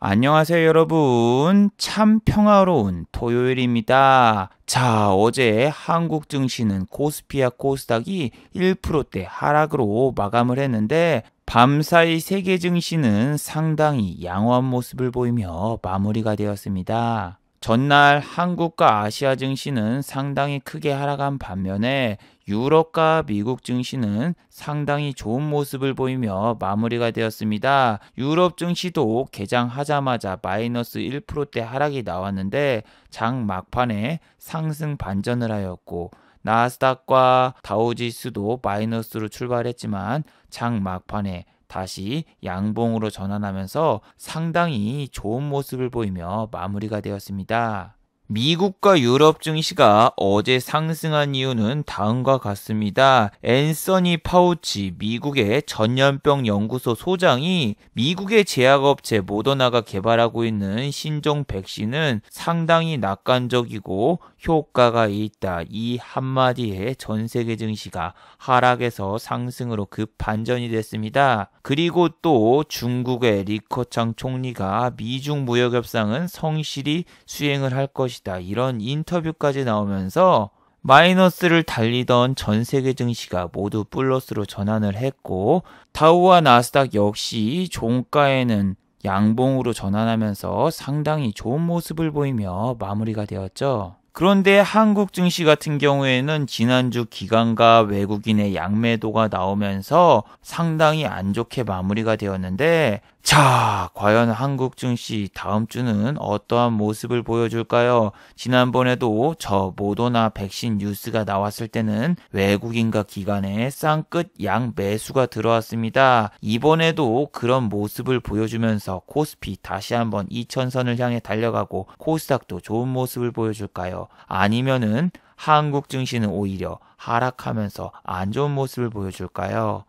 안녕하세요, 여러분. 참 평화로운 토요일입니다. 자, 어제 한국 증시는 코스피와 코스닥이 1%대 하락으로 마감을 했는데 밤사이 세계 증시는 상당히 양호한 모습을 보이며 마무리가 되었습니다. 전날 한국과 아시아 증시는 상당히 크게 하락한 반면에 유럽과 미국 증시는 상당히 좋은 모습을 보이며 마무리가 되었습니다. 유럽 증시도 개장하자마자 마이너스 1%대 하락이 나왔는데 장 막판에 상승 반전을 하였고 나스닥과 다우지수도 마이너스로 출발했지만 장 막판에 다시 양봉으로 전환하면서 상당히 좋은 모습을 보이며 마무리가 되었습니다. 미국과 유럽 증시가 어제 상승한 이유는 다음과 같습니다. 앤서니 파우치 미국의 전염병 연구소 소장이 미국의 제약업체 모더나가 개발하고 있는 신종 백신은 상당히 낙관적이고 효과가 있다. 이 한마디에 전 세계 증시가 하락에서 상승으로 급반전이 됐습니다. 그리고 또 중국의 리커창 총리가 미중 무역 협상은 성실히 수행을 할 것이다. 이런 인터뷰까지 나오면서 마이너스를 달리던 전 세계 증시가 모두 플러스로 전환을 했고 타우와 나스닥 역시 종가에는 양봉으로 전환하면서 상당히 좋은 모습을 보이며 마무리가 되었죠. 그런데 한국 증시 같은 경우에는 지난주 기관과 외국인의 양매도가 나오면서 상당히 안 좋게 마무리가 되었는데 자, 과연 한국 증시 다음 주는 어떠한 모습을 보여줄까요? 지난번에도 저 모더나 백신 뉴스가 나왔을 때는 외국인과 기관에 쌍끝 양 매수가 들어왔습니다. 이번에도 그런 모습을 보여주면서 코스피 다시 한번 2천선을 향해 달려가고 코스닥도 좋은 모습을 보여줄까요? 아니면은 한국 증시는 오히려 하락하면서 안 좋은 모습을 보여줄까요?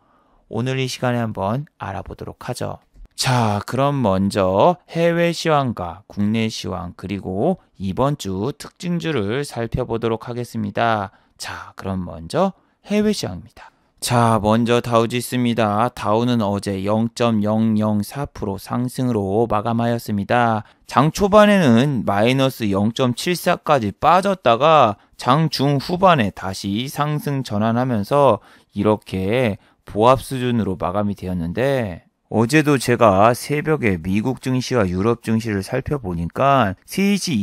오늘 이 시간에 한번 알아보도록 하죠. 자, 그럼 먼저 해외 시황과 국내 시황 그리고 이번 주 특징주를 살펴보도록 하겠습니다. 자, 그럼 먼저 해외 시황입니다. 자, 먼저 다우지스입니다 다우는 어제 0.004% 상승으로 마감하였습니다. 장 초반에는 마이너스 0.74까지 빠졌다가 장 중 후반에 다시 상승 전환하면서 이렇게 보합 수준으로 마감이 되었는데 어제도 제가 새벽에 미국 증시와 유럽 증시를 살펴보니까 3시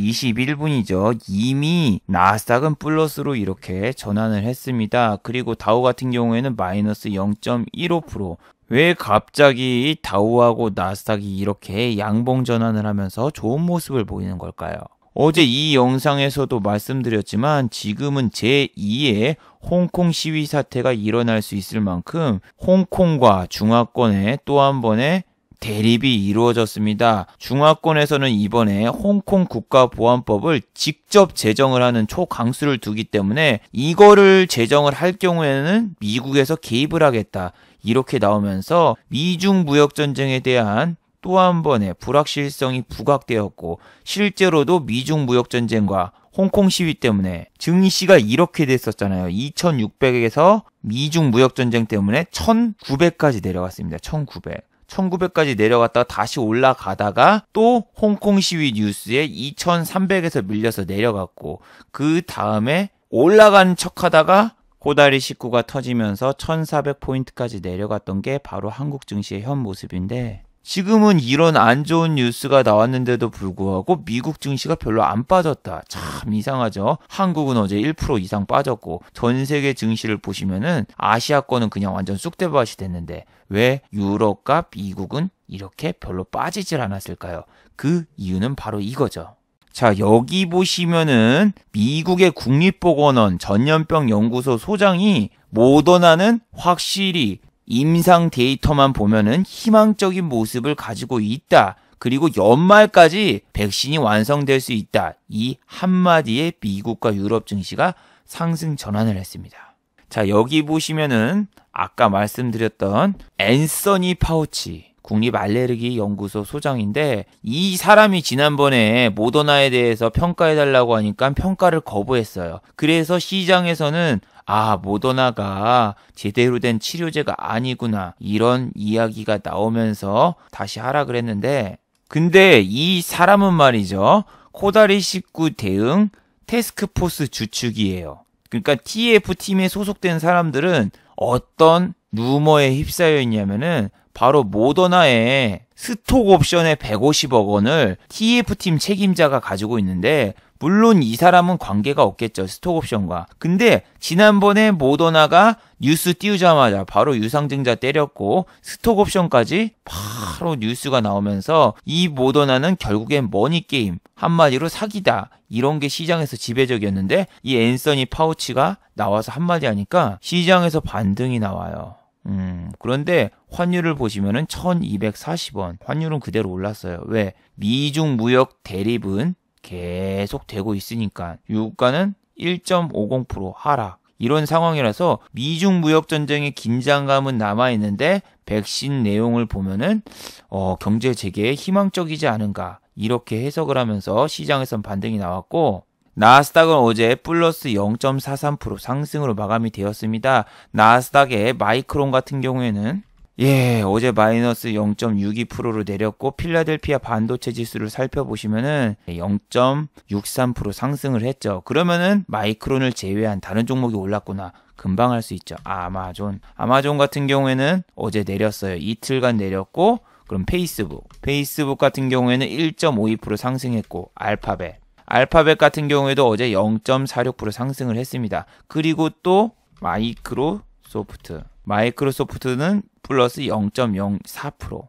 21분이죠. 이미 나스닥은 플러스로 이렇게 전환을 했습니다. 그리고 다우 같은 경우에는 마이너스 0.15%, 왜 갑자기 다우하고 나스닥이 이렇게 양봉 전환을 하면서 좋은 모습을 보이는 걸까요? 어제 이 영상에서도 말씀드렸지만 지금은 제2의 홍콩 시위 사태가 일어날 수 있을 만큼 홍콩과 중화권의 또 한 번의 대립이 이루어졌습니다. 중화권에서는 이번에 홍콩 국가보안법을 직접 제정을 하는 초강수를 두기 때문에 이거를 제정을 할 경우에는 미국에서 개입을 하겠다. 이렇게 나오면서 미중 무역 전쟁에 대한 또한 번의 불확실성이 부각되었고 실제로도 미중 무역 전쟁과 홍콩 시위 때문에 증시가 이렇게 됐었잖아요. 2600에서 미중 무역 전쟁 때문에 1900까지 내려갔습니다. 1900. 1900까지 내려갔다가 다시 올라가다가 또 홍콩 시위 뉴스에 2300에서 밀려서 내려갔고 그 다음에 올라간 척하다가 호다리 식구가 터지면서 1400포인트까지 내려갔던 게 바로 한국 증시의 현 모습인데 지금은 이런 안 좋은 뉴스가 나왔는데도 불구하고 미국 증시가 별로 안 빠졌다. 참 이상하죠. 한국은 어제 1% 이상 빠졌고 전 세계 증시를 보시면은 아시아권은 그냥 완전 쑥대밭이 됐는데 왜 유럽과 미국은 이렇게 별로 빠지질 않았을까요? 그 이유는 바로 이거죠. 자, 여기 보시면은 미국의 국립보건원 전염병 연구소 소장이 모더나는 확실히 임상 데이터만 보면은 희망적인 모습을 가지고 있다. 그리고 연말까지 백신이 완성될 수 있다. 이 한마디에 미국과 유럽 증시가 상승 전환을 했습니다. 자, 여기 보시면은 아까 말씀드렸던 앤서니 파우치 국립알레르기 연구소 소장인데 이 사람이 지난번에 모더나에 대해서 평가해달라고 하니까 평가를 거부했어요. 그래서 시장에서는 아, 모더나가 제대로 된 치료제가 아니구나. 이런 이야기가 나오면서 다시 하락을 했는데 근데 이 사람은 말이죠. 코다리 19 대응 테스크포스 주축이에요. 그러니까 TF 팀에 소속된 사람들은 어떤 루머에 휩싸여 있냐면은 바로 모더나의 스톡 옵션의 150억 원을 TF팀 책임자가 가지고 있는데 물론 이 사람은 관계가 없겠죠. 스톡 옵션과. 근데 지난번에 모더나가 뉴스 띄우자마자 바로 유상증자 때렸고 스톡 옵션까지 바로 뉴스가 나오면서 이 모더나는 결국엔 머니 게임 한마디로 사기다. 이런 게 시장에서 지배적이었는데 이 앤서니 파우치가 나와서 한마디 하니까 시장에서 반등이 나와요. 음, 그런데 환율을 보시면은 1240원. 환율은 그대로 올랐어요. 왜? 미중 무역 대립은 계속 되고 있으니까 유가는 1.50% 하락. 이런 상황이라서 미중 무역 전쟁의 긴장감은 남아 있는데 백신 내용을 보면은 어, 경제 재개에 희망적이지 않은가 이렇게 해석을 하면서 시장에선 반등이 나왔고 나스닥은 어제 플러스 0.43% 상승으로 마감이 되었습니다. 나스닥의 마이크론 같은 경우에는 예, 어제 마이너스 0.62%로 내렸고 필라델피아 반도체 지수를 살펴보시면은 0.63% 상승을 했죠. 그러면은 마이크론을 제외한 다른 종목이 올랐구나. 금방 할 수 있죠. 아마존. 아마존 같은 경우에는 어제 내렸어요. 이틀간 내렸고 그럼 페이스북. 페이스북 같은 경우에는 1.52% 상승했고 알파벳 알파벳 같은 경우에도 어제 0.46% 상승을 했습니다. 그리고 또 마이크로소프트. 마이크로소프트는 플러스 0.04%.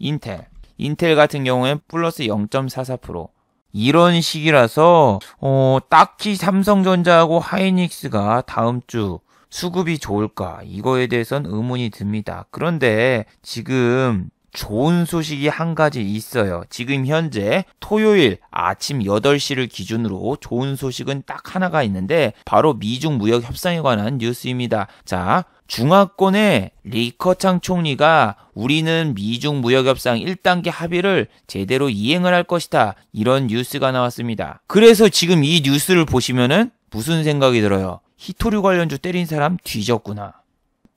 인텔. 인텔 같은 경우엔 플러스 0.44%. 이런 식이라서 어, 딱히 삼성전자하고 하이닉스가 다음 주 수급이 좋을까 이거에 대해서는 의문이 듭니다. 그런데 지금 좋은 소식이 한 가지 있어요. 지금 현재 토요일 아침 8시를 기준으로 좋은 소식은 딱 하나가 있는데 바로 미중 무역 협상에 관한 뉴스입니다. 자, 중화권의 리커창 총리가 우리는 미중 무역협상 1단계 합의를 제대로 이행을 할 것이다. 이런 뉴스가 나왔습니다. 그래서 지금 이 뉴스를 보시면은 무슨 생각이 들어요? 히토류 관련주 때린 사람 뒤졌구나.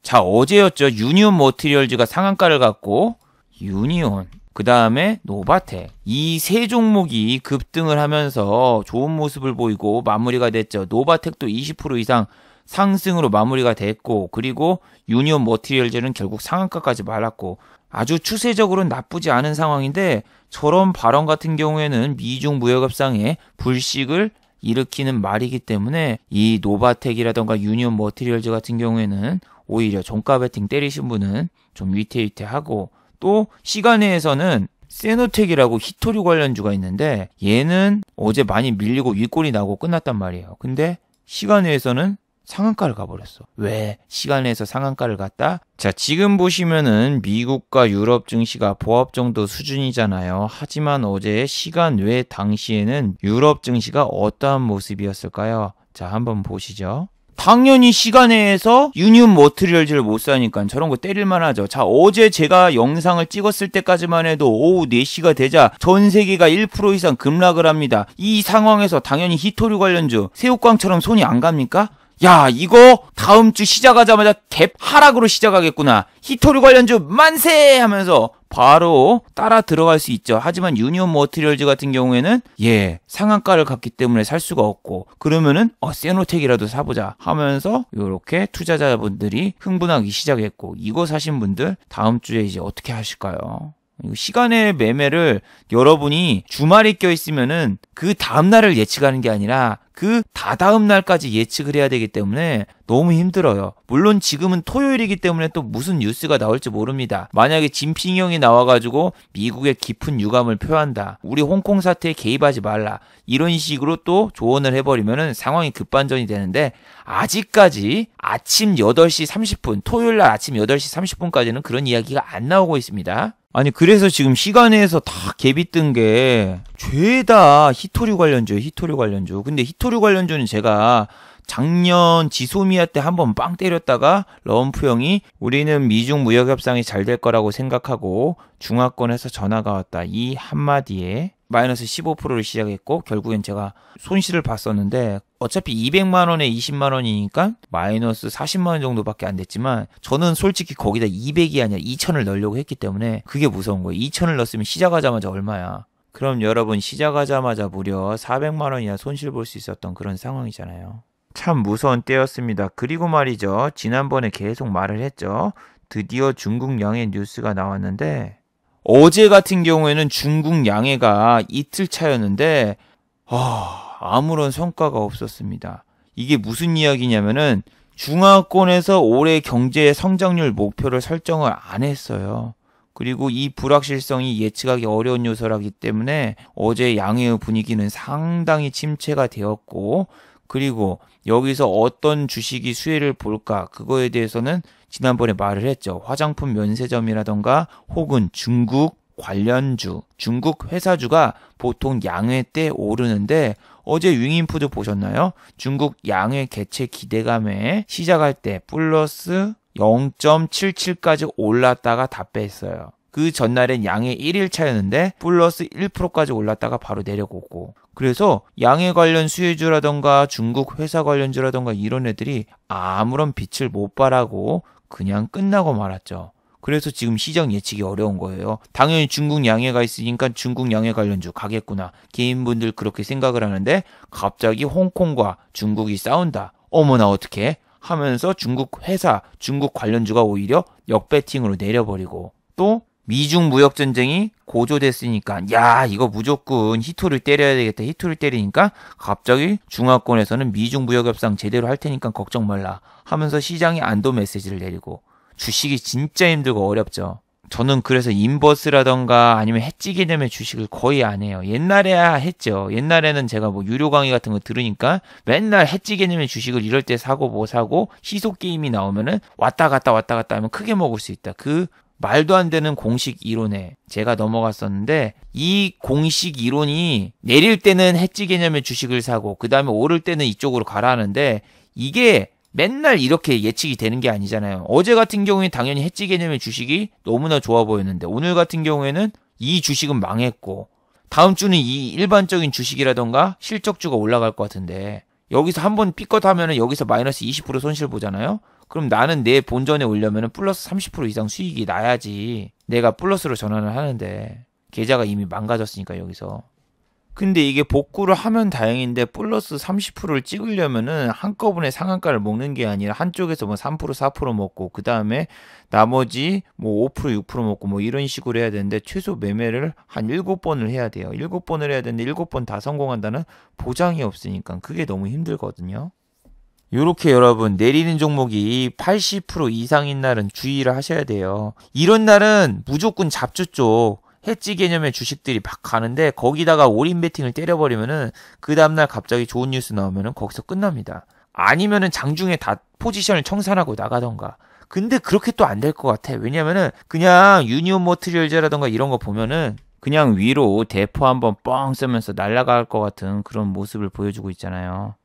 자, 어제였죠. 유니온 머티리얼즈가 상한가를 갖고 유니온, 그 다음에 노바텍 이 세 종목이 급등을 하면서 좋은 모습을 보이고 마무리가 됐죠. 노바텍도 20% 이상 상승으로 마무리가 됐고 그리고 유니온 머티리얼젤는 결국 상한가까지 말았고 아주 추세적으로는 나쁘지 않은 상황인데 저런 발언 같은 경우에는 미중 무역 협상에 불식을 일으키는 말이기 때문에 이 노바텍이라던가 유니온 머티리얼즈 같은 경우에는 오히려 종가 베팅 때리신 분은 좀 위태위태하고 또 시간에에서는 세노텍이라고 히토류 관련주가 있는데 얘는 어제 많이 밀리고 윗골이 나고 끝났단 말이에요. 근데 시간에에서는 상한가를 가버렸어. 왜 시간에서 상한가를 갔다? 자, 지금 보시면은 미국과 유럽 증시가 보합 정도 수준이잖아요. 하지만 어제 시간 외 당시에는 유럽 증시가 어떠한 모습이었을까요? 자, 한번 보시죠. 당연히 시간에서 유니온 머트리얼즈를 못 사니까 저런 거 때릴만 하죠. 자, 어제 제가 영상을 찍었을 때까지만 해도 오후 4시가 되자 전 세계가 1% 이상 급락을 합니다. 이 상황에서 당연히 히토류 관련주 새우깡처럼 손이 안 갑니까? 야, 이거 다음 주 시작하자마자 갭 하락으로 시작하겠구나. 히토류 관련주 만세! 하면서 바로 따라 들어갈 수 있죠. 하지만 유니온 머티리얼즈 같은 경우에는 예, 상한가를 갔기 때문에 살 수가 없고 그러면은 어, 세노텍이라도 사보자 하면서 이렇게 투자자분들이 흥분하기 시작했고 이거 사신 분들 다음 주에 이제 어떻게 하실까요? 시간의 매매를 여러분이 주말에 껴있으면은 그 다음날을 예측하는 게 아니라 그 다다음 날까지 예측을 해야 되기 때문에 너무 힘들어요. 물론 지금은 토요일이기 때문에 또 무슨 뉴스가 나올지 모릅니다. 만약에 진핑형이 나와가지고 미국의 깊은 유감을 표한다. 우리 홍콩 사태에 개입하지 말라. 이런 식으로 또 조언을 해버리면은 상황이 급반전이 되는데 아직까지 아침 8시 30분, 토요일 날 아침 8시 30분까지는 그런 이야기가 안 나오고 있습니다. 아니 그래서 지금 시간에서 다 갭이 뜬게 죄다 히토류 관련주, 히토류 관련주. 근데 히토류 관련주는 제가 작년 지소미아 때 한 번 빵 때렸다가 럼프 형이 우리는 미중 무역 협상이 잘 될 거라고 생각하고 중화권에서 전화가 왔다 이 한마디에 마이너스 15%를 시작했고 결국엔 제가 손실을 봤었는데 어차피 200만 원에 20만 원이니까 마이너스 40만 원 정도밖에 안 됐지만 저는 솔직히 거기다 200이 아니라 2000을 넣으려고 했기 때문에 그게 무서운 거예요. 2000을 넣었으면 시작하자마자 얼마야. 그럼 여러분 시작하자마자 무려 400만 원이나 손실 볼 수 있었던 그런 상황이잖아요. 참 무서운 때였습니다. 그리고 말이죠. 지난번에 계속 말을 했죠. 드디어 중국 양의 뉴스가 나왔는데 어제 같은 경우에는 중국 양해가 이틀 차였는데 아, 아무런 성과가 없었습니다. 이게 무슨 이야기냐면은 중화권에서 올해 경제 성장률 목표를 설정을 안 했어요. 그리고 이 불확실성이 예측하기 어려운 요소라기 때문에 어제 양해의 분위기는 상당히 침체가 되었고 그리고 여기서 어떤 주식이 수혜를 볼까 그거에 대해서는 지난번에 말을 했죠. 화장품 면세점이라던가 혹은 중국 관련주, 중국 회사주가 보통 양회 때 오르는데 어제 윙인푸드 보셨나요? 중국 양회 개최 기대감에 시작할 때 플러스 0.77까지 올랐다가 다 뺐어요. 그 전날엔 양의 1일차였는데 플러스 1%까지 올랐다가 바로 내려오고 그래서 양해 관련 수혜주라던가 중국 회사 관련주라던가 이런 애들이 아무런 빛을 못 발하고 그냥 끝나고 말았죠. 그래서 지금 시장 예측이 어려운 거예요. 당연히 중국 양해가 있으니까 중국 양해 관련주 가겠구나. 개인분들 그렇게 생각을 하는데 갑자기 홍콩과 중국이 싸운다. 어머나 어떻게? 하면서 중국 회사, 중국 관련주가 오히려 역배팅으로 내려버리고 또 미중 무역 전쟁이 고조됐으니까 야 이거 무조건 히토를 때려야 되겠다 히토를 때리니까 갑자기 중화권에서는 미중 무역 협상 제대로 할 테니까 걱정 말라 하면서 시장에 안도 메시지를 내리고 주식이 진짜 힘들고 어렵죠. 저는 그래서 인버스라던가 아니면 해지 개념의 주식을 거의 안 해요. 옛날에야 했죠. 옛날에는 제가 뭐 유료 강의 같은 거 들으니까 맨날 해지 개념의 주식을 이럴 때 사고 뭐 사고 희소 게임이 나오면은 왔다 갔다 왔다 갔다 하면 크게 먹을 수 있다. 그 말도 안 되는 공식 이론에 제가 넘어갔었는데 이 공식 이론이 내릴 때는 해지 개념의 주식을 사고 그 다음에 오를 때는 이쪽으로 가라 하는데 이게 맨날 이렇게 예측이 되는 게 아니잖아요. 어제 같은 경우에 당연히 해지 개념의 주식이 너무나 좋아 보였는데 오늘 같은 경우에는 이 주식은 망했고 다음 주는 이 일반적인 주식이라던가 실적주가 올라갈 것 같은데 여기서 한번 피컷 하면은 여기서 마이너스 20% 손실 보잖아요. 그럼 나는 내 본전에 올려면 플러스 30% 이상 수익이 나야지 내가 플러스로 전환을 하는데 계좌가 이미 망가졌으니까 여기서 근데 이게 복구를 하면 다행인데 플러스 30%를 찍으려면은 한꺼번에 상한가를 먹는 게 아니라 한쪽에서 뭐3% 4% 먹고 그 다음에 나머지 뭐5% 6% 먹고 뭐 이런 식으로 해야 되는데 최소 매매를 한 7번을 해야 돼요. 7번을 해야 되는데 7번 다 성공한다는 보장이 없으니까 그게 너무 힘들거든요. 요렇게 여러분 내리는 종목이 80% 이상인 날은 주의를 하셔야 돼요. 이런 날은 무조건 잡주 쪽 해지 개념의 주식들이 막 가는데 거기다가 올인 베팅을 때려버리면은 그 다음날 갑자기 좋은 뉴스 나오면은 거기서 끝납니다. 아니면은 장중에 다 포지션을 청산하고 나가던가. 근데 그렇게 또 안 될 것 같아. 왜냐면은 그냥 유니온 모트리얼제라던가 이런 거 보면은 그냥 위로 대포 한번 뻥쓰면서 날아갈 것 같은 그런 모습을 보여주고 있잖아요.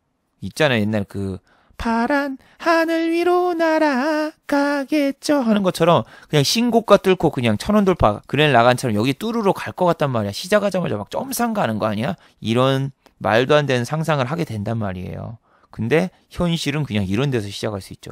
있잖아요. 옛날 그 파란 하늘 위로 날아가겠죠 하는 것처럼 그냥 신곡과 뚫고 그냥 천원 돌파 그랜 라간처럼 여기 뚜루로 갈것 같단 말이야 시작하자마자 막 점상 가는 거 아니야 이런 말도 안 되는 상상을 하게 된단 말이에요 근데 현실은 그냥 이런 데서 시작할 수 있죠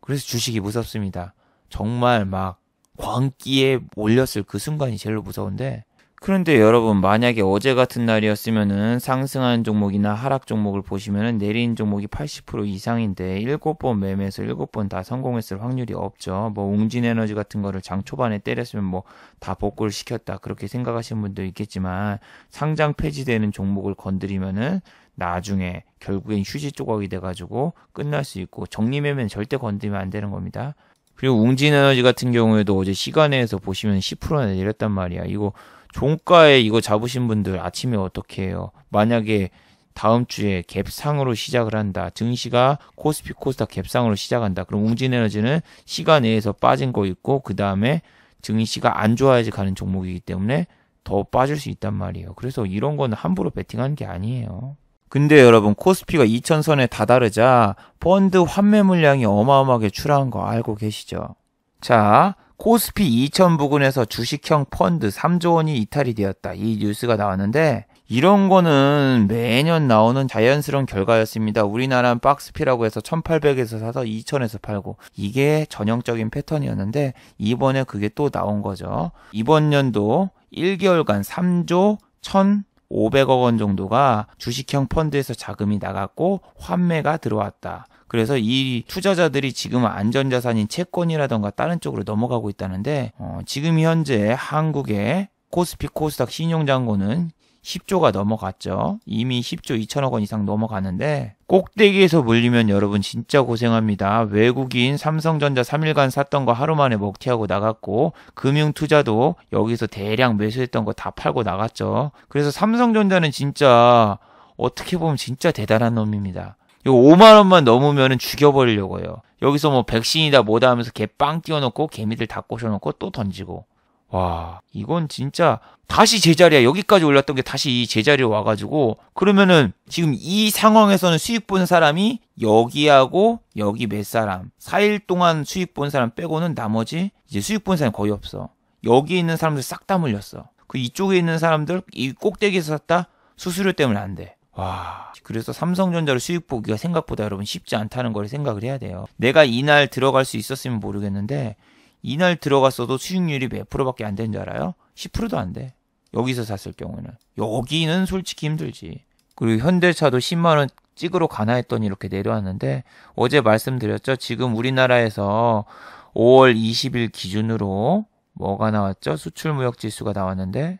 그래서 주식이 무섭습니다 정말 막 광기에 올렸을 그 순간이 제일 무서운데 그런데 여러분 만약에 어제 같은 날이었으면은 상승한 종목이나 하락 종목을 보시면은 내린 종목이 80% 이상인데 7번 매매해서 7번 다 성공했을 확률이 없죠. 뭐 웅진에너지 같은 거를 장 초반에 때렸으면 뭐 다 복구를 시켰다 그렇게 생각하시는 분도 있겠지만 상장 폐지되는 종목을 건드리면은 나중에 결국엔 휴지 조각이 돼가지고 끝날 수 있고 정리 매매는 절대 건드리면 안 되는 겁니다. 그리고 웅진에너지 같은 경우에도 어제 시간에서 보시면 10%나 내렸단 말이야. 이거 종가에 이거 잡으신 분들 아침에 어떻게 해요? 만약에 다음 주에 갭상으로 시작을 한다. 증시가 코스피 코스닥 갭상으로 시작한다. 그럼 웅진에너지는 시간 내에서 빠진 거 있고 그 다음에 증시가 안 좋아야지 가는 종목이기 때문에 더 빠질 수 있단 말이에요. 그래서 이런 거는 함부로 베팅하는 게 아니에요. 근데 여러분 코스피가 2 0 0 0선에 다다르자 펀드 환매 물량이 어마어마하게 출하한거 알고 계시죠? 자, 코스피 2000 부근에서 주식형 펀드 3조 원이 이탈이 되었다. 이 뉴스가 나왔는데 이런 거는 매년 나오는 자연스러운 결과였습니다. 우리나라는 박스피라고 해서 1800에서 사서 2000에서 팔고 이게 전형적인 패턴이었는데 이번에 그게 또 나온 거죠. 이번 연도 1개월간 3조 1000 500억 원 정도가 주식형 펀드에서 자금이 나갔고 환매가 들어왔다. 그래서 이 투자자들이 지금 안전자산인 채권이라던가 다른 쪽으로 넘어가고 있다는데 어, 지금 현재 한국의 코스피 코스닥 신용장고는 10조가 넘어갔죠. 이미 10조 2천억 원 이상 넘어가는데 꼭대기에서 물리면 여러분 진짜 고생합니다. 외국인 삼성전자 3일간 샀던 거 하루 만에 먹튀하고 나갔고 금융 투자도 여기서 대량 매수했던 거 다 팔고 나갔죠. 그래서 삼성전자는 진짜 어떻게 보면 진짜 대단한 놈입니다. 이거 5만 원만 넘으면 죽여버리려고 해요. 여기서 뭐 백신이다 뭐다 하면서 개 빵 띄워놓고 개미들 다 꼬셔놓고 또 던지고 와 이건 진짜 다시 제자리야 여기까지 올랐던 게 다시 이제자리로 와가지고 그러면은 지금 이 상황에서는 수익 본 사람이 여기하고 여기 몇 사람 4일 동안 수익 본 사람 빼고는 나머지 이제 수익 본 사람 이 거의 없어 여기 있는 사람들 싹 다 물렸어 그 이쪽에 있는 사람들 이 꼭대기에서 샀다 수수료 때문에 안돼 와. 그래서 삼성전자로 수익 보기가 생각보다 여러분 쉽지 않다는 걸 생각을 해야 돼요. 내가 이날 들어갈 수 있었으면 모르겠는데 이날 들어갔어도 수익률이 몇 프로밖에 안 되는 줄 알아요? 10%도 안 돼. 여기서 샀을 경우에는 여기는 솔직히 힘들지. 그리고 현대차도 10만 원 찍으러 가나 했더니 이렇게 내려왔는데 어제 말씀드렸죠. 지금 우리나라에서 5월 20일 기준으로 뭐가 나왔죠? 수출 무역 지수가 나왔는데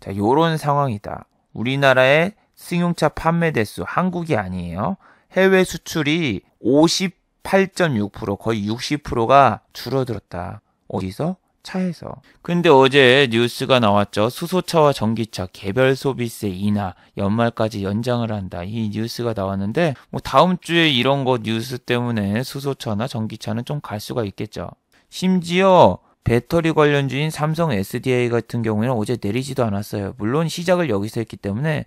자, 요런 상황이다. 우리나라의 승용차 판매 대수 한국이 아니에요. 해외 수출이 58.6% 거의 60%가 줄어들었다. 어디서? 차에서. 근데 어제 뉴스가 나왔죠. 수소차와 전기차 개별 소비세 인하 연말까지 연장을 한다. 이 뉴스가 나왔는데 뭐 다음 주에 이런 거 뉴스 때문에 수소차나 전기차는 좀 갈 수가 있겠죠. 심지어 배터리 관련주인 삼성 SDI 같은 경우에는 어제 내리지도 않았어요. 물론 시작을 여기서 했기 때문에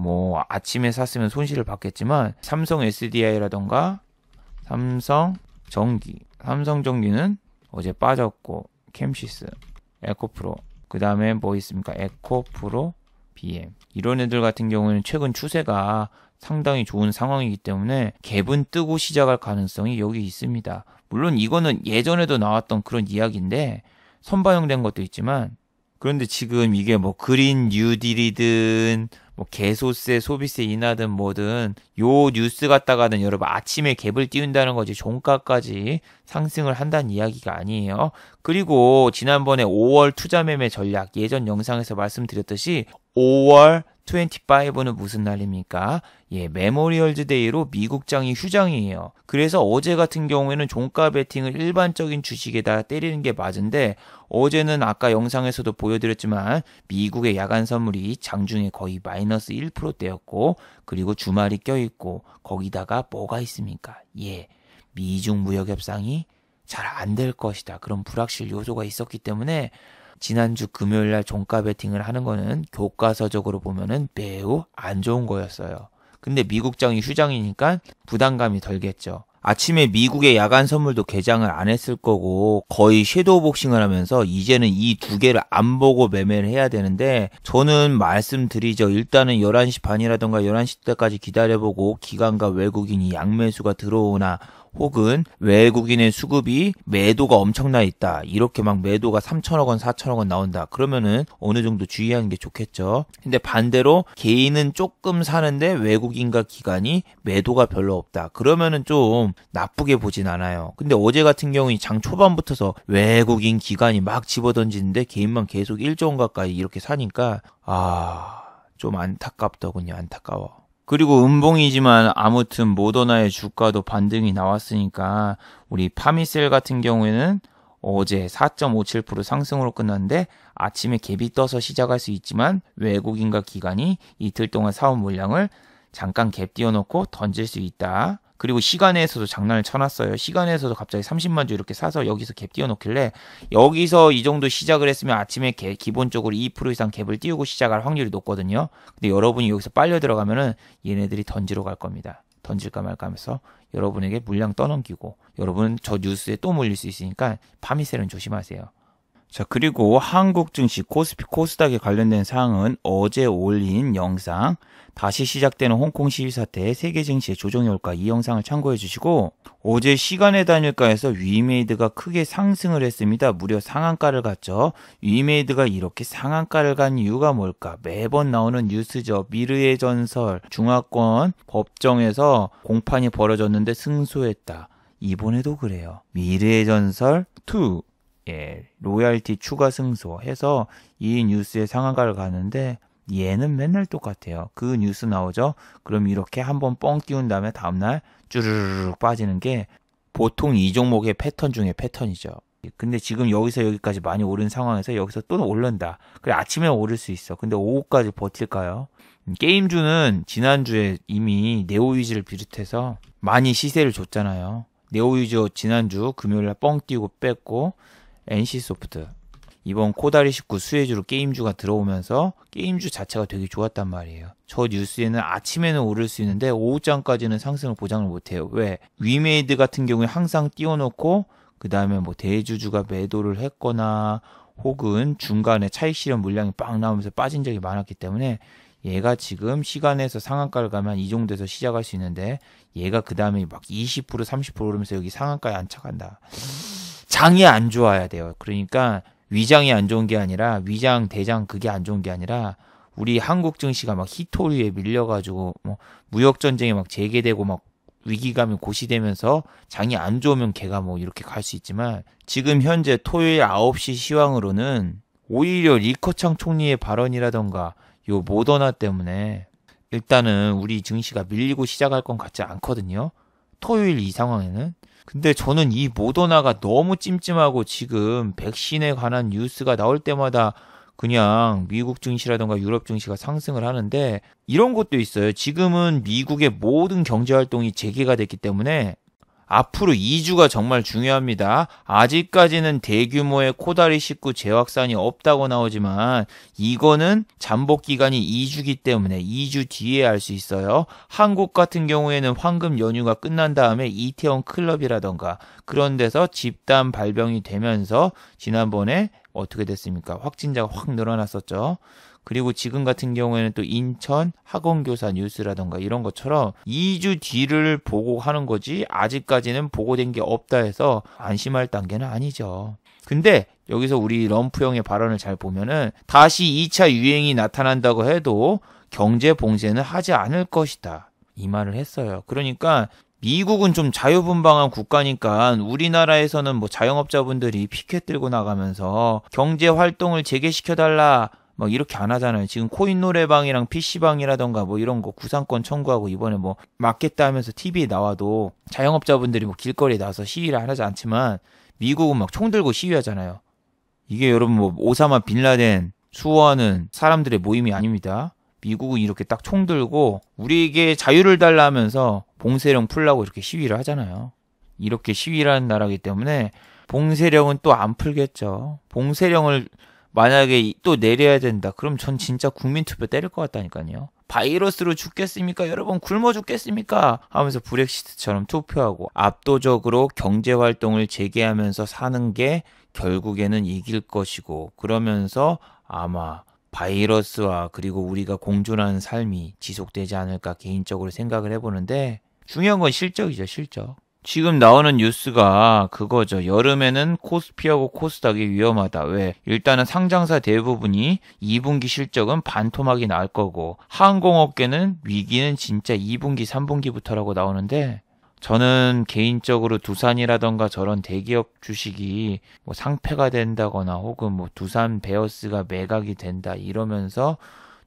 뭐 아침에 샀으면 손실을 받겠지만 삼성 SDI라던가 삼성 전기, 삼성 전기는 어제 빠졌고 캠시스, 에코프로, 그 다음에 뭐 있습니까? 에코프로, BM 이런 애들 같은 경우는 최근 추세가 상당히 좋은 상황이기 때문에 갭은 뜨고 시작할 가능성이 여기 있습니다. 물론 이거는 예전에도 나왔던 그런 이야기인데 선반영된 것도 있지만 그런데 지금 이게 뭐 그린 뉴딜이든 뭐 개소세, 소비세 인하든 뭐든 요 뉴스 갖다가는 여러분 아침에 갭을 띄운다는 거지 종가까지 상승을 한다는 이야기가 아니에요. 그리고 지난번에 5월 투자 매매 전략 예전 영상에서 말씀드렸듯이 5월 25는 무슨 날입니까? 예, 메모리얼즈 데이로 미국장이 휴장이에요. 그래서 어제 같은 경우에는 종가 베팅을 일반적인 주식에다 때리는 게 맞은데 어제는 아까 영상에서도 보여드렸지만 미국의 야간 선물이 장중에 거의 마이너스 1%대였고 그리고 주말이 껴있고 거기다가 뭐가 있습니까? 예, 미중 무역 협상이 잘 안 될 것이다. 그런 불확실 요소가 있었기 때문에 지난주 금요일 날 종가 베팅을 하는 거는 교과서적으로 보면은 매우 안 좋은 거였어요. 근데 미국장이 휴장이니까 부담감이 덜겠죠. 아침에 미국의 야간 선물도 개장을 안 했을 거고 거의 섀도우 복싱을 하면서 이제는 이 두 개를 안 보고 매매를 해야 되는데 저는 말씀드리죠. 일단은 11시 반이라던가 11시 때까지 기다려보고 기관과 외국인이 양매수가 들어오나 혹은 외국인의 수급이 매도가 엄청나 있다. 이렇게 막 매도가 3천억 원, 4천억 원 나온다. 그러면은 어느 정도 주의하는 게 좋겠죠. 근데 반대로 개인은 조금 사는데 외국인과 기관이 매도가 별로 없다. 그러면은 좀 나쁘게 보진 않아요. 근데 어제 같은 경우에장 초반부터서 외국인 기관이 막 집어던지는데 개인만 계속 1조 원 가까이 이렇게 사니까 아, 좀 안타깝더군요. 안타까워. 그리고 음봉이지만 아무튼 모더나의 주가도 반등이 나왔으니까 우리 파미셀 같은 경우에는 어제 4.57% 상승으로 끝났는데 아침에 갭이 떠서 시작할 수 있지만 외국인과 기관이 이틀 동안 사온 물량을 잠깐 갭 띄워놓고 던질 수 있다. 그리고 시간에서도 장난을 쳐놨어요. 시간에서도 갑자기 30만 주 이렇게 사서 여기서 갭 띄워놓길래 여기서 이 정도 시작을 했으면 아침에 개, 기본적으로 2% 이상 갭을 띄우고 시작할 확률이 높거든요. 근데 여러분이 여기서 빨려 들어가면은 얘네들이 던지러 갈 겁니다. 던질까 말까 하면서 여러분에게 물량 떠넘기고 여러분 저 뉴스에 또 몰릴 수 있으니까 파미셀은 조심하세요. 자, 그리고 한국 증시 코스피 코스닥에 관련된 사항은 어제 올린 영상 다시 시작되는 홍콩 시위 사태의 세계 증시에 조정이 올까 이 영상을 참고해 주시고 어제 시간에다닐까에서 위메이드가 크게 상승을 했습니다. 무려 상한가를 갔죠. 위메이드가 이렇게 상한가를 간 이유가 뭘까? 매번 나오는 뉴스죠. 미르의 전설, 중화권 법정에서 공판이 벌어졌는데 승소했다. 이번에도 그래요. 미르의 전설 2. 예, 로얄티 추가 승소 해서 이뉴스에 상한가를 가는데 얘는 맨날 똑같아요. 그 뉴스 나오죠? 그럼 이렇게 한번 뻥 띄운 다음에 다음날 쭈르륵 빠지는 게 보통 이 종목의 패턴 중에 패턴이죠. 근데 지금 여기서 여기까지 많이 오른 상황에서 여기서 또 오른다. 그래 아침에 오를 수 있어. 근데 오후까지 버틸까요? 음, 게임주는 지난주에 이미 네오위즈를 비롯해서 많이 시세를 줬잖아요. 네오위즈 지난주 금요일날 뻥 띄우고 뺐고 NC소프트 이번 코다리 19 수혜주로 게임주가 들어오면서 게임주 자체가 되게 좋았단 말이에요. 저 뉴스에는 아침에는 오를 수 있는데 오후장까지는 상승을 보장을 못해요. 왜? 위메이드 같은 경우에 항상 띄워놓고 그 다음에 뭐 대주주가 매도를 했거나 혹은 중간에 차익 실현 물량이 빵 나오면서 빠진 적이 많았기 때문에 얘가 지금 시간에서 상한가를 가면 이 정도에서 시작할 수 있는데 얘가 그 다음에 막 20% 30% 오르면서 여기 상한가에 안착한다. 장이 안 좋아야 돼요. 그러니까 위장이 안 좋은 게 아니라 위장, 대장 그게 안 좋은 게 아니라 우리 한국 증시가 막 히토류에 밀려가지고 뭐 무역 전쟁이 막 재개되고 막 위기감이 고시되면서 장이 안 좋으면 걔가 뭐 이렇게 갈 수 있지만 지금 현재 토요일 9시 시황으로는 오히려 리커창 총리의 발언이라던가 요 모더나 때문에 일단은 우리 증시가 밀리고 시작할 건 같지 않거든요. 토요일 이 상황에는 근데 저는 이 모더나가 너무 찜찜하고 지금 백신에 관한 뉴스가 나올 때마다 그냥 미국 증시라든가 유럽 증시가 상승을 하는데 이런 것도 있어요. 지금은 미국의 모든 경제 활동이 재개가 됐기 때문에 앞으로 2주가 정말 중요합니다. 아직까지는 대규모의 코다리 식구 재확산이 없다고 나오지만 이거는 잠복 기간이 2주기 때문에 2주 뒤에 알 수 있어요. 한국 같은 경우에는 황금 연휴가 끝난 다음에 이태원 클럽이라던가 그런 데서 집단 발병이 되면서 지난번에 어떻게 됐습니까? 확진자가 확 늘어났었죠. 그리고 지금 같은 경우에는 또 인천 학원교사 뉴스라던가 이런 것처럼 2주 뒤를 보고 하는 거지 아직까지는 보고된 게 없다 해서 안심할 단계는 아니죠. 근데 여기서 우리 럼프 형의 발언을 잘 보면은 다시 2차 유행이 나타난다고 해도 경제 봉쇄는 하지 않을 것이다. 이 말을 했어요. 그러니까 미국은 좀 자유분방한 국가니까 우리나라에서는 뭐 자영업자분들이 피켓 들고 나가면서 경제 활동을 재개시켜달라 막 뭐 이렇게 안 하잖아요. 지금 코인 노래방이랑 PC방이라던가 뭐 이런 거 구상권 청구하고 이번에 뭐 막겠다 하면서 TV에 나와도 자영업자분들이 뭐 길거리에 나와서 시위를 하지 않지만 미국은 막 총 들고 시위하잖아요. 이게 여러분 뭐 오사마 빌라덴 수호하는 사람들의 모임이 아닙니다. 미국은 이렇게 딱 총 들고 우리에게 자유를 달라 하면서 봉쇄령 풀라고 이렇게 시위를 하잖아요. 이렇게 시위를하는 나라기 때문에 봉쇄령은 또 안 풀겠죠. 봉쇄령을 만약에 또 내려야 된다. 그럼 전 진짜 국민투표 때릴 것 같다니까요. 바이러스로 죽겠습니까? 여러분 굶어 죽겠습니까? 하면서 브렉시트처럼 투표하고 압도적으로 경제 활동을 재개하면서 사는 게 결국에는 이길 것이고 그러면서 아마 바이러스와 그리고 우리가 공존하는 삶이 지속되지 않을까 개인적으로 생각을 해보는데 중요한 건 실적이죠, 실적. 지금 나오는 뉴스가 그거죠. 여름에는 코스피하고 코스닥이 위험하다. 왜? 일단은 상장사 대부분이 2분기 실적은 반토막이 날 거고 항공업계는 위기는 진짜 2분기, 3분기부터라고 나오는데 저는 개인적으로 두산이라던가 저런 대기업 주식이 뭐 상패가 된다거나 혹은 뭐 두산 베어스가 매각이 된다 이러면서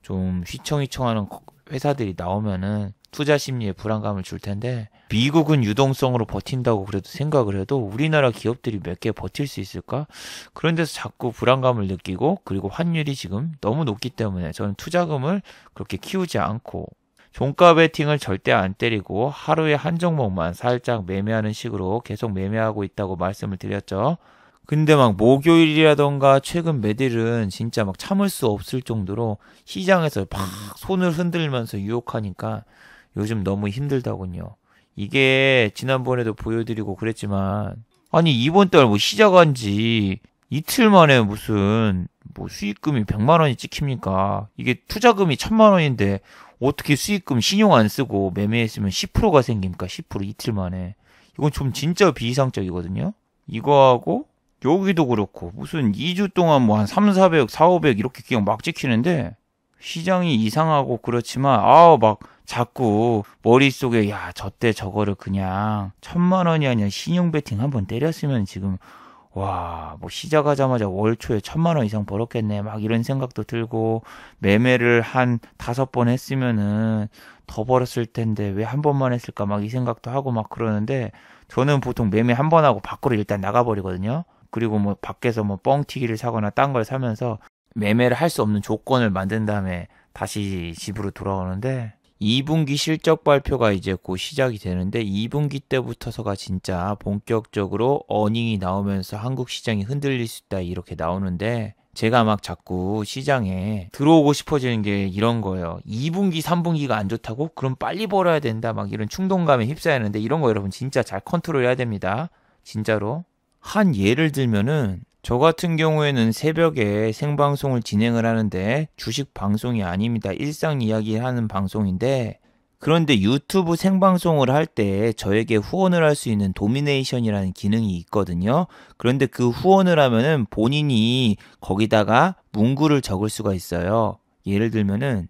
좀 휘청휘청하는 회사들이 나오면은 투자 심리에 불안감을 줄 텐데 미국은 유동성으로 버틴다고 그래도 생각을 해도 우리나라 기업들이 몇 개 버틸 수 있을까? 그런 데서 자꾸 불안감을 느끼고 그리고 환율이 지금 너무 높기 때문에 저는 투자금을 그렇게 키우지 않고 종가 베팅을 절대 안 때리고 하루에 한 종목만 살짝 매매하는 식으로 계속 매매하고 있다고 말씀을 드렸죠. 근데 막 목요일이라던가 최근 매딜은 진짜 막 참을 수 없을 정도로 시장에서 막 손을 흔들면서 유혹하니까 요즘 너무 힘들다군요. 이게 지난번에도 보여드리고 그랬지만 아니 이번 달 뭐 시작한 지 이틀 만에 무슨 뭐 수익금이 100만 원이 찍힙니까? 이게 투자금이 1000만 원인데 어떻게 수익금 신용 안 쓰고 매매했으면 10%가 생깁니까? 10% 이틀 만에. 이건 좀 진짜 비이상적이거든요. 이거하고 여기도 그렇고 무슨 2주 동안 뭐 한 3, 400, 4, 500 이렇게 그냥 막 찍히는데 시장이 이상하고 그렇지만 아우 막 자꾸 머릿속에 야 저때 저거를 그냥 천만 원이 아니라 신용 베팅 한번 때렸으면 지금 와, 뭐 시작하자마자 월 초에 천만 원 이상 벌었겠네. 막 이런 생각도 들고, 매매를 한 다섯 번 했으면은 더 벌었을 텐데 왜 한 번만 했을까? 막 이 생각도 하고 막 그러는데, 저는 보통 매매 한 번 하고 밖으로 일단 나가버리거든요. 그리고 뭐 밖에서 뭐 뻥튀기를 사거나 딴 걸 사면서 매매를 할 수 없는 조건을 만든 다음에 다시 집으로 돌아오는데 2분기 실적 발표가 이제 곧 시작이 되는데 2분기 때부터서가 진짜 본격적으로 어닝이 나오면서 한국 시장이 흔들릴 수 있다 이렇게 나오는데 제가 막 자꾸 시장에 들어오고 싶어지는 게 이런 거예요. 2분기, 3분기가 안 좋다고? 그럼 빨리 벌어야 된다. 막 이런 충동감에 휩싸이는데 이런 거 여러분 진짜 잘 컨트롤 해야 됩니다. 진짜로. 한 예를 들면은 저 같은 경우에는 새벽에 생방송을 진행을 하는데 주식 방송이 아닙니다. 일상 이야기하는 방송인데 그런데 유튜브 생방송을 할 때 저에게 후원을 할 수 있는 도미네이션이라는 기능이 있거든요. 그런데 그 후원을 하면은 본인이 거기다가 문구를 적을 수가 있어요. 예를 들면은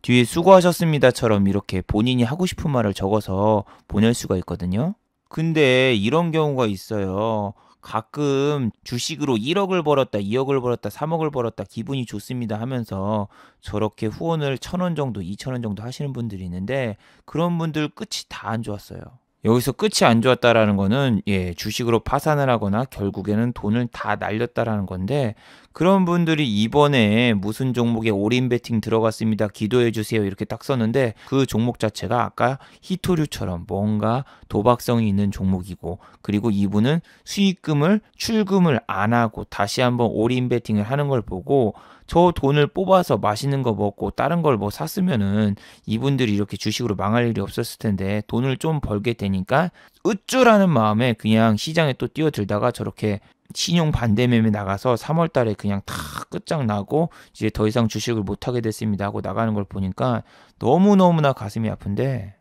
뒤에 수고하셨습니다처럼 이렇게 본인이 하고 싶은 말을 적어서 보낼 수가 있거든요. 근데 이런 경우가 있어요. 가끔 주식으로 1억을 벌었다, 2억을 벌었다, 3억을 벌었다, 기분이 좋습니다 하면서 저렇게 후원을 1,000원 정도, 2,000원 정도 하시는 분들이 있는데 그런 분들 끝이 다 안 좋았어요. 여기서 끝이 안 좋았다라는 거는 예, 주식으로 파산을 하거나 결국에는 돈을 다 날렸다라는 건데 그런 분들이 이번에 무슨 종목에 올인 베팅 들어갔습니다. 기도해 주세요. 이렇게 딱 썼는데 그 종목 자체가 아까 히토류처럼 뭔가 도박성이 있는 종목이고 그리고 이분은 수익금을 출금을 안 하고 다시 한번 올인 베팅을 하는 걸 보고 저 돈을 뽑아서 맛있는 거 먹고 다른 걸 뭐 샀으면은 이분들이 이렇게 주식으로 망할 일이 없었을 텐데 돈을 좀 벌게 되니까 으쭈라는 마음에 그냥 시장에 또 뛰어들다가 저렇게 신용 반대 매매 나가서 3월 달에 그냥 다 끝장나고 이제 더 이상 주식을 못 하게 됐습니다 하고 나가는 걸 보니까 너무너무나 가슴이 아픈데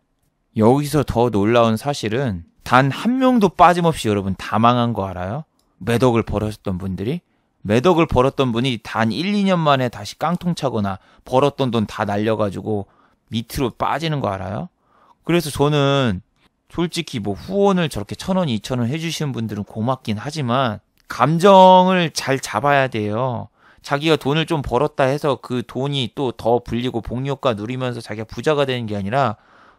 여기서 더 놀라운 사실은 단 한 명도 빠짐없이 여러분 다 망한 거 알아요? 매덕을 벌었던 분들이 매덕을 벌었던 분이 단 1, 2년 만에 다시 깡통 차거나 벌었던 돈 다 날려가지고 밑으로 빠지는 거 알아요? 그래서 저는 솔직히 뭐 후원을 저렇게 천 원, 이천 원 해주시는 분들은 고맙긴 하지만 감정을 잘 잡아야 돼요. 자기가 돈을 좀 벌었다 해서 그 돈이 또 더 불리고 복리효과 누리면서 자기가 부자가 되는 게 아니라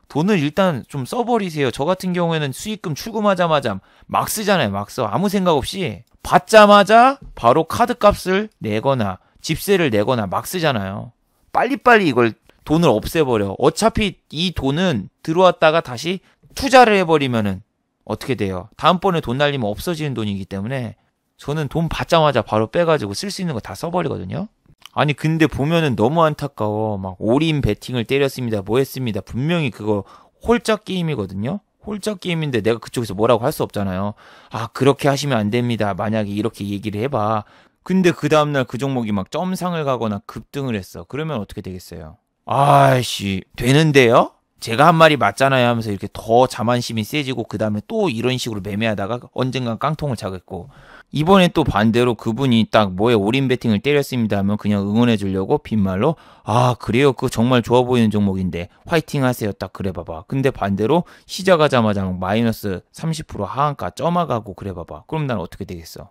돈을 일단 좀 써버리세요. 저 같은 경우에는 수익금 출금하자마자 막 쓰잖아요. 막 써. 아무 생각 없이. 받자마자 바로 카드 값을 내거나 집세를 내거나 막 쓰잖아요. 빨리빨리 이걸 돈을 없애버려. 어차피 이 돈은 들어왔다가 다시 투자를 해버리면은 어떻게 돼요? 다음번에 돈 날리면 없어지는 돈이기 때문에 저는 돈 받자마자 바로 빼가지고 쓸 수 있는 거 다 써버리거든요. 아니 근데 보면은 너무 안타까워. 막 올인 베팅을 때렸습니다. 뭐 했습니다. 분명히 그거 홀짝 게임이거든요. 홀짝 게임인데 내가 그쪽에서 뭐라고 할 수 없잖아요. 아, 그렇게 하시면 안 됩니다. 만약에 이렇게 얘기를 해봐. 근데 그 다음날 그 종목이 막 점상을 가거나 급등을 했어. 그러면 어떻게 되겠어요? 아이씨, 되는데요? 제가 한 말이 맞잖아요 하면서 이렇게 더 자만심이 세지고, 그 다음에 또 이런 식으로 매매하다가 언젠간 깡통을 차겠고, 이번에 또 반대로 그분이 딱 뭐에 올인 베팅을 때렸습니다 하면 그냥 응원해 주려고 빈말로 아 그래요 그 정말 좋아 보이는 종목인데 화이팅 하세요 딱 그래 봐봐 근데 반대로 시작하자마자 마이너스 30% 하한가 점화가고 그래 봐봐 그럼 난 어떻게 되겠어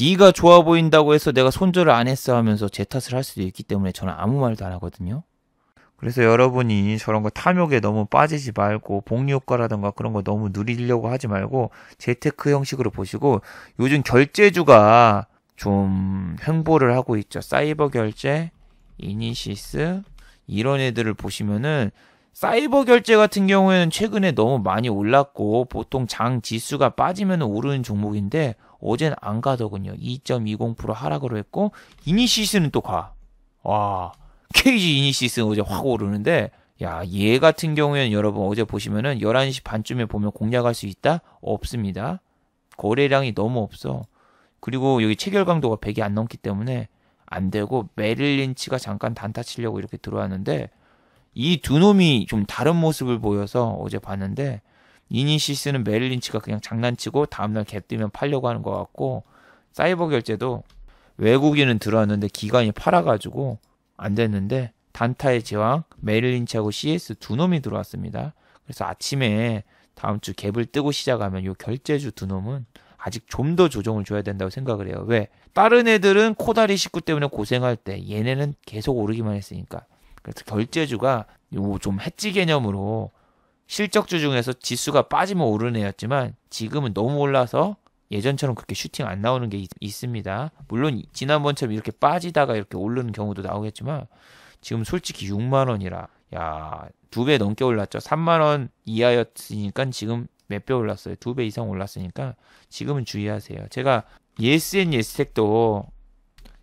네가 좋아 보인다고 해서 내가 손절을 안 했어 하면서 제 탓을 할 수도 있기 때문에 저는 아무 말도 안 하거든요 그래서 여러분이 저런 거 탐욕에 너무 빠지지 말고 복리효과라든가 그런 거 너무 누리려고 하지 말고 재테크 형식으로 보시고 요즘 결제주가 좀 횡보를 하고 있죠. 사이버 결제, 이니시스 이런 애들을 보시면은 사이버 결제 같은 경우에는 최근에 너무 많이 올랐고 보통 장 지수가 빠지면 오르는 종목인데 어젠 안 가더군요. 2.20% 하락으로 했고 이니시스는 또 가. 와. 케이지 이니시스는 어제 확 오르는데 야, 얘 같은 경우에는 여러분 어제 보시면은 11시 반쯤에 보면 공략할 수 있다? 없습니다. 거래량이 너무 없어. 그리고 여기 체결 강도가 100이 안 넘기 때문에 안 되고 메릴린치가 잠깐 단타 치려고 이렇게 들어왔는데 이 두 놈이 좀 다른 모습을 보여서 어제 봤는데 이니시스는 메릴린치가 그냥 장난치고 다음날 갭 뜨면 팔려고 하는 것 같고 사이버 결제도 외국인은 들어왔는데 기간이 팔아가지고 안 됐는데 단타의 제왕 메릴린치하고 CS 두 놈이 들어왔습니다. 그래서 아침에 다음 주 갭을 뜨고 시작하면 요 결제주 두 놈은 아직 좀 더 조정을 줘야 된다고 생각을 해요. 왜? 다른 애들은 코다리 식구 때문에 고생할 때 얘네는 계속 오르기만 했으니까. 그래서 결제주가 요좀 해지 개념으로 실적주 중에서 지수가 빠지면 오르는 애였지만 지금은 너무 올라서 예전처럼 그렇게 슈팅 안 나오는 게 있, 있습니다. 물론 지난번처럼 이렇게 빠지다가 이렇게 오르는 경우도 나오겠지만 지금 솔직히 6만 원이라 야, 두 배 넘게 올랐죠. 3만 원 이하였으니까 지금 몇 배 올랐어요. 두 배 이상 올랐으니까 지금은 주의하세요. 제가 예스앤예스텍도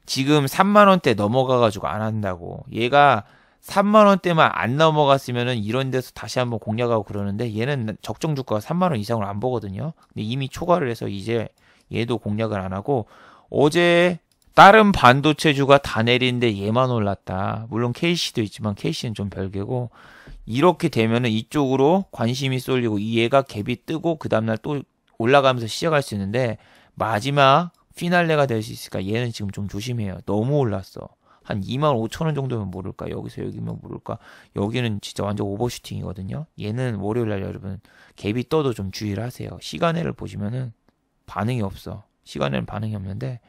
지금 3만 원대 넘어가 가지고 안 한다고. 얘가 3만 원대만 안 넘어갔으면은 이런 데서 다시 한번 공략하고 그러는데 얘는 적정 주가가 3만 원 이상을 안 보거든요. 근데 이미 초과를 해서 이제 얘도 공략을 안 하고 어제 다른 반도체주가 다 내리는데 얘만 올랐다. 물론 KC도 있지만 KC는 좀 별개고 이렇게 되면은 이쪽으로 관심이 쏠리고 이 얘가 갭이 뜨고 그 다음날 또 올라가면서 시작할 수 있는데 마지막 피날레가 될 수 있으니까 얘는 지금 좀 조심해요. 너무 올랐어. 한 2만 5천 원 정도면 모를까 여기서 여기면 모를까 여기는 진짜 완전 오버슈팅이거든요. 얘는 월요일 날 여러분 갭이 떠도 좀 주의를 하세요. 시간에를 보시면은 반응이 없어. 시간에는 반응이 없는데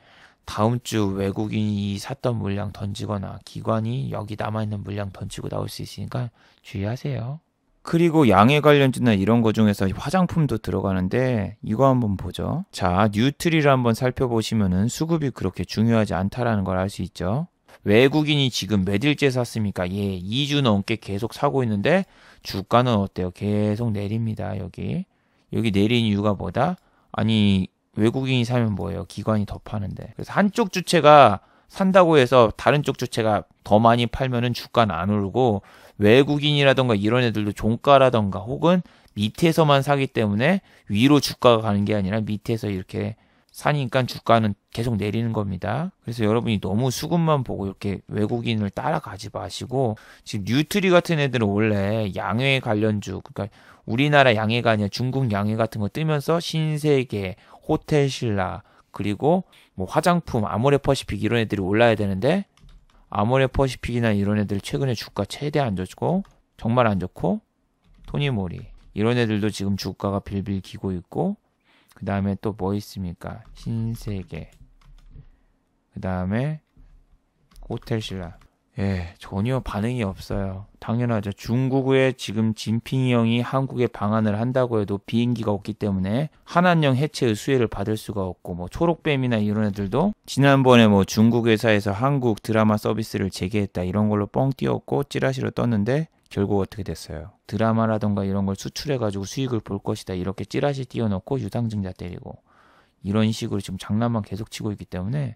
다음 주 외국인이 샀던 물량 던지거나 기관이 여기 남아있는 물량 던지고 나올 수 있으니까 주의하세요. 그리고 양해 관련주나 이런 거 중에서 화장품도 들어가는데 이거 한번 보죠. 자, 뉴트리를 한번 살펴보시면은 수급이 그렇게 중요하지 않다라는 걸 알 수 있죠. 외국인이 지금 몇 일째 샀습니까? 예, 2주 넘게 계속 사고 있는데 주가는 어때요? 계속 내립니다. 여기. 여기 내린 이유가 뭐다? 아니, 외국인이 사면 뭐예요? 기관이 더 파는데. 그래서 한쪽 주체가 산다고 해서 다른 쪽 주체가 더 많이 팔면은 주가는 안 오르고 외국인이라던가 이런 애들도 종가라던가 혹은 밑에서만 사기 때문에 위로 주가가 가는 게 아니라 밑에서 이렇게 산이니까 주가는 계속 내리는 겁니다. 그래서 여러분이 너무 수급만 보고 이렇게 외국인을 따라가지 마시고 지금 뉴트리 같은 애들은 원래 양회 관련주 그러니까 우리나라 양해가 아니라 중국 양해 같은 거 뜨면서 신세계, 호텔신라 그리고 뭐 화장품 아모레퍼시픽 이런 애들이 올라야 되는데 아모레퍼시픽이나 이런 애들 최근에 주가 최대 안 좋고 정말 안 좋고 토니모리 이런 애들도 지금 주가가 빌빌 기고 있고 그 다음에 또 뭐 있습니까? 신세계. 그 다음에 호텔 신라. 예, 전혀 반응이 없어요. 당연하죠. 중국의 지금 진핑이 형이 한국에 방한을 한다고 해도 비행기가 없기 때문에 한한령 해체의 수혜를 받을 수가 없고 뭐 초록뱀이나 이런 애들도 지난번에 뭐 중국 회사에서 한국 드라마 서비스를 재개했다 이런 걸로 뻥 띄었고 찌라시로 떴는데 결국 어떻게 됐어요? 드라마라던가 이런 걸 수출해가지고 수익을 볼 것이다. 이렇게 찌라시 띄워놓고 유상증자 때리고 이런 식으로 지금 장난만 계속 치고 있기 때문에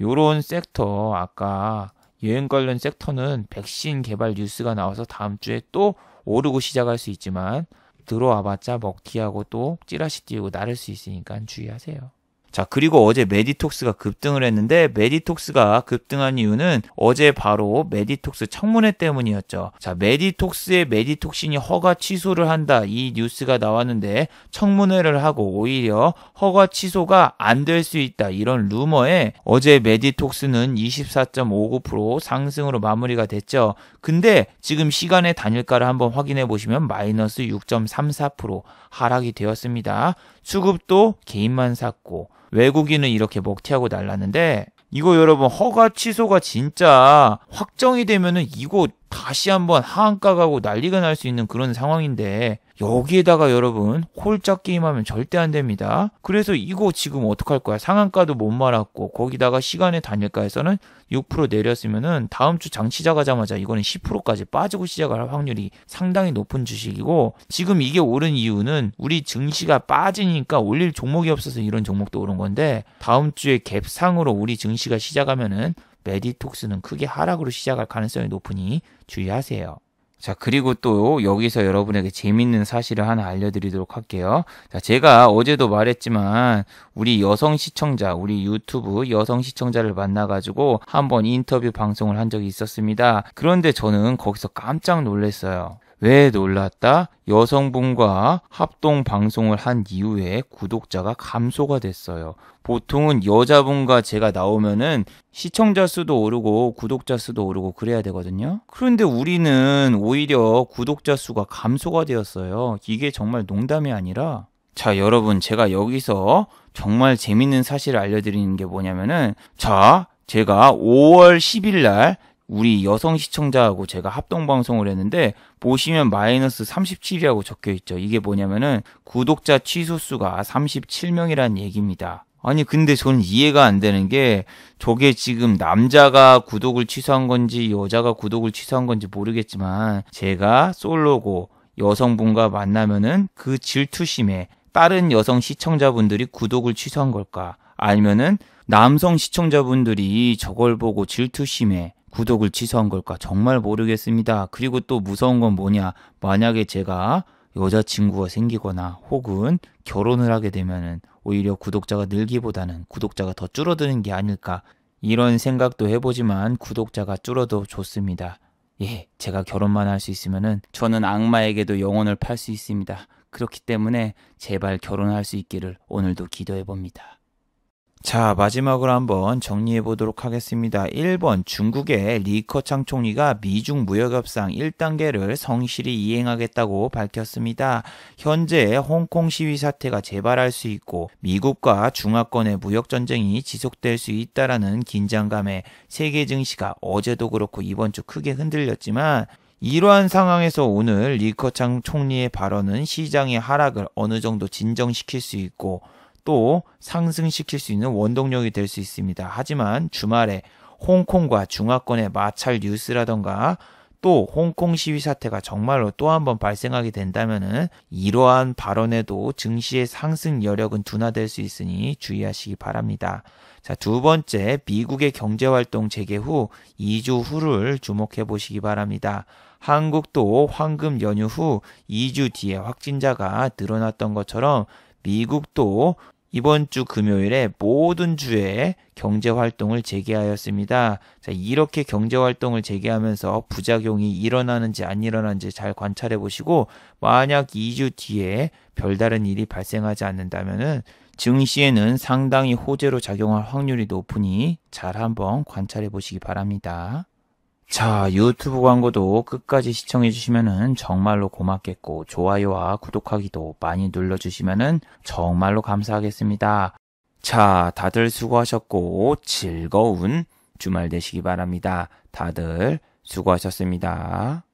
요런 섹터 아까 여행 관련 섹터는 백신 개발 뉴스가 나와서 다음 주에 또 오르고 시작할 수 있지만 들어와봤자 먹튀하고 또 찌라시 띄우고 나를 수 있으니까 주의하세요. 자, 그리고 어제 메디톡스가 급등을 했는데 메디톡스가 급등한 이유는 어제 바로 메디톡스 청문회 때문이었죠. 자, 메디톡스의 메디톡신이 허가 취소를 한다 이 뉴스가 나왔는데 청문회를 하고 오히려 허가 취소가 안 될 수 있다 이런 루머에 어제 메디톡스는 24.59% 상승으로 마무리가 됐죠. 근데 지금 시간의 단일가를 한번 확인해 보시면 마이너스 6.34% 하락이 되었습니다. 수급도 개인만 샀고 외국인은 이렇게 먹튀하고 날랐는데 이거 여러분 허가 취소가 진짜 확정이 되면은 이거 다시 한번 하한가 가고 난리가 날 수 있는 그런 상황인데 여기에다가 여러분 홀짝 게임하면 절대 안 됩니다. 그래서 이거 지금 어떡할 거야? 상한가도 못 말았고 거기다가 시간에 단일가에서는 6% 내렸으면은 다음 주 장 시작하자마자 이거는 10%까지 빠지고 시작할 확률이 상당히 높은 주식이고 지금 이게 오른 이유는 우리 증시가 빠지니까 올릴 종목이 없어서 이런 종목도 오른 건데 다음 주에 갭상으로 우리 증시가 시작하면은 메디톡스는 크게 하락으로 시작할 가능성이 높으니 주의하세요. 자, 그리고 또 여기서 여러분에게 재밌는 사실을 하나 알려드리도록 할게요. 자, 제가 어제도 말했지만 우리 여성 시청자, 우리 유튜브 여성 시청자를 만나가지고 한번 인터뷰 방송을 한 적이 있었습니다. 그런데 저는 거기서 깜짝 놀랐어요. 왜 놀랐다? 여성분과 합동 방송을 한 이후에 구독자가 감소가 됐어요. 보통은 여자분과 제가 나오면은 시청자 수도 오르고 구독자 수도 오르고 그래야 되거든요. 그런데 우리는 오히려 구독자 수가 감소가 되었어요. 이게 정말 농담이 아니라 자, 여러분, 제가 여기서 정말 재밌는 사실을 알려드리는 게 뭐냐면은, 자, 제가 5월 10일 날 우리 여성 시청자하고 제가 합동방송을 했는데, 보시면 마이너스 37이라고 적혀 있죠. 이게 뭐냐면은 구독자 취소 수가 37명이라는 얘기입니다. 아니 근데 저는 이해가 안 되는 게 저게 지금 남자가 구독을 취소한 건지 여자가 구독을 취소한 건지 모르겠지만 제가 솔로고 여성분과 만나면은 그 질투심에 다른 여성 시청자분들이 구독을 취소한 걸까 아니면은 남성 시청자분들이 저걸 보고 질투심에 구독을 취소한 걸까? 정말 모르겠습니다. 그리고 또 무서운 건 뭐냐? 만약에 제가 여자친구가 생기거나 혹은 결혼을 하게 되면 오히려 구독자가 늘기보다는 구독자가 더 줄어드는 게 아닐까 이런 생각도 해보지만 구독자가 줄어도 좋습니다. 예, 제가 결혼만 할 수있으면 저는 악마에게도 영혼을 팔 수 있습니다. 그렇기 때문에 제발 결혼할 수 있기를 오늘도 기도해 봅니다. 자, 마지막으로 한번 정리해 보도록 하겠습니다. 1번 중국의 리커창 총리가 미중 무역협상 1단계를 성실히 이행하겠다고 밝혔습니다. 현재 홍콩 시위 사태가 재발할 수 있고 미국과 중화권의 무역 전쟁이 지속될 수 있다라는 긴장감에 세계 증시가 어제도 그렇고 이번 주 크게 흔들렸지만 이러한 상황에서 오늘 리커창 총리의 발언은 시장의 하락을 어느 정도 진정시킬 수 있고 또 상승시킬 수 있는 원동력이 될 수 있습니다. 하지만 주말에 홍콩과 중화권의 마찰 뉴스라던가 또 홍콩 시위 사태가 정말로 또한번 발생하게 된다면은 이러한 발언에도 증시의 상승 여력은 둔화될 수 있으니 주의하시기 바랍니다. 자, 두 번째, 미국의 경제 활동 재개 후 2주 후를 주목해 보시기 바랍니다. 한국도 황금 연휴 후 2주 뒤에 확진자가 늘어났던 것처럼 미국도 이번 주 금요일에 모든 주에 경제 활동을 재개하였습니다. 자, 이렇게 경제 활동을 재개하면서 부작용이 일어나는지 안 일어나는지 잘 관찰해 보시고 만약 2주 뒤에 별다른 일이 발생하지 않는다면 증시에는 상당히 호재로 작용할 확률이 높으니 잘 한번 관찰해 보시기 바랍니다. 자 유튜브 광고도 끝까지 시청해주시면 정말로 고맙겠고 좋아요와 구독하기도 많이 눌러주시면 정말로 감사하겠습니다. 자 다들 수고하셨고 즐거운 주말 되시기 바랍니다. 다들 수고하셨습니다.